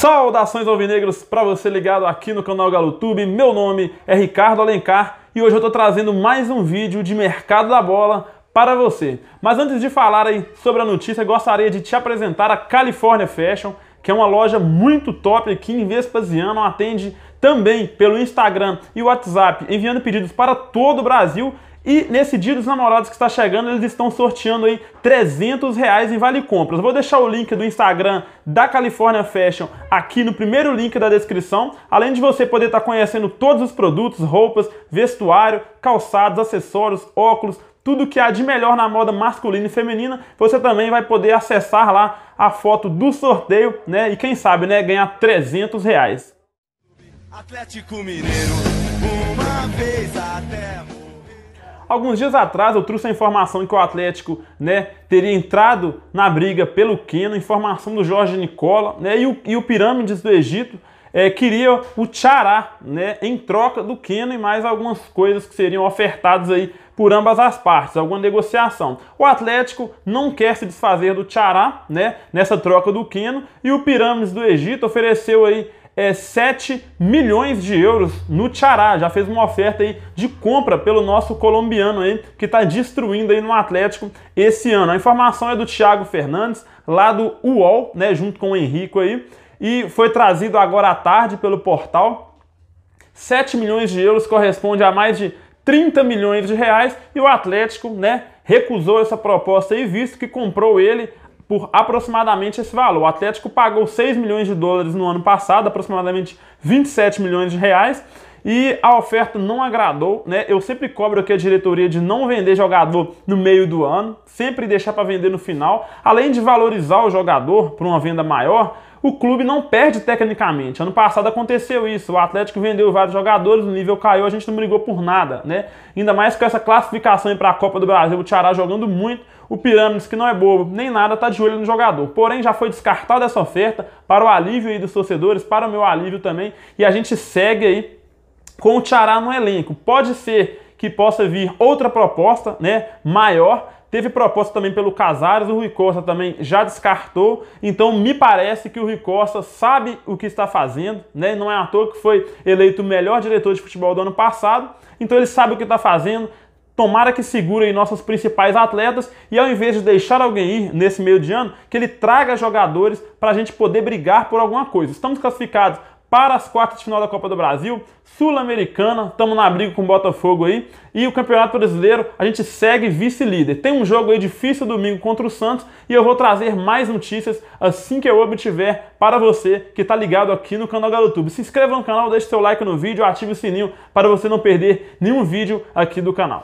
Saudações alvinegros para você ligado aqui no canal GaloTube. Meu nome é Ricardo Alencar e hoje eu estou trazendo mais um vídeo de mercado da bola para você. Mas antes de falar aí sobre a notícia, gostaria de te apresentar a California Fashion, que é uma loja muito top aqui em Vespasiano, atende também pelo Instagram e WhatsApp, enviando pedidos para todo o Brasil e nesse dia dos namorados que está chegando, eles estão sorteando aí 300 reais em vale compras. vou deixar o link do Instagram da California Fashion aqui no primeiro link da descrição, além de você poder estar tá conhecendo todos os produtos, roupas, vestuário, calçados, acessórios, óculos, tudo que há de melhor na moda masculina e feminina, você também vai poder acessar lá a foto do sorteio, né? E quem sabe, né, ganhar 300 reais. Atlético Mineiro, uma vez até. Alguns dias atrás eu trouxe a informação que o Atlético né, teria entrado na briga pelo Keno, informação do Jorge Nicola né, e, o, e o Pirâmides do Egito é, queria o Tchará né, em troca do Keno e mais algumas coisas que seriam ofertadas aí por ambas as partes, alguma negociação. O Atlético não quer se desfazer do Tchará né, nessa troca do Keno e o Pirâmides do Egito ofereceu aí é, 7 milhões de euros no Chará. Já fez uma oferta aí de compra pelo nosso colombiano aí, que está destruindo aí no Atlético esse ano. A informação é do Thiago Fernandes, lá do UOL, né, junto com o Henrico aí, e foi trazido agora à tarde pelo portal. 7 milhões de euros corresponde a mais de 30 milhões de reais e o Atlético, né, recusou essa proposta e visto que comprou ele por aproximadamente esse valor. O Atlético pagou 6 milhões de dólares no ano passado, aproximadamente 27 milhões de reais e a oferta não agradou, né? Eu sempre cobro aqui a diretoria de não vender jogador no meio do ano, sempre deixar para vender no final, além de valorizar o jogador para uma venda maior. O clube não perde tecnicamente. Ano passado aconteceu isso. O Atlético vendeu vários jogadores, o nível caiu, a gente não brigou por nada, né? Ainda mais com essa classificação para a Copa do Brasil, o Tiará jogando muito, o Pirâmides, que não é bobo, nem nada, tá de olho no jogador. Porém, já foi descartada essa oferta para o alívio aí dos torcedores, para o meu alívio também. E a gente segue aí com o Tiará no elenco. Pode ser que possa vir outra proposta, né, maior. Teve proposta também pelo Casares, o Rui Costa também já descartou. Então me parece que o Rui Costa sabe o que está fazendo, né? Não é à toa que foi eleito o melhor diretor de futebol do ano passado. Então ele sabe o que está fazendo, Tomara que segure aí nossos principais atletas e ao invés de deixar alguém ir nesse meio de ano, que ele traga jogadores para a gente poder brigar por alguma coisa. Estamos classificados para as quartas de final da Copa do Brasil, Sul-Americana, estamos na briga com o Botafogo aí, e o Campeonato Brasileiro, a gente segue vice-líder. Tem um jogo aí difícil domingo contra o Santos e eu vou trazer mais notícias assim que eu obtiver para você que está ligado aqui no canal do YouTube. Se inscreva no canal, deixe seu like no vídeo, ative o sininho para você não perder nenhum vídeo aqui do canal.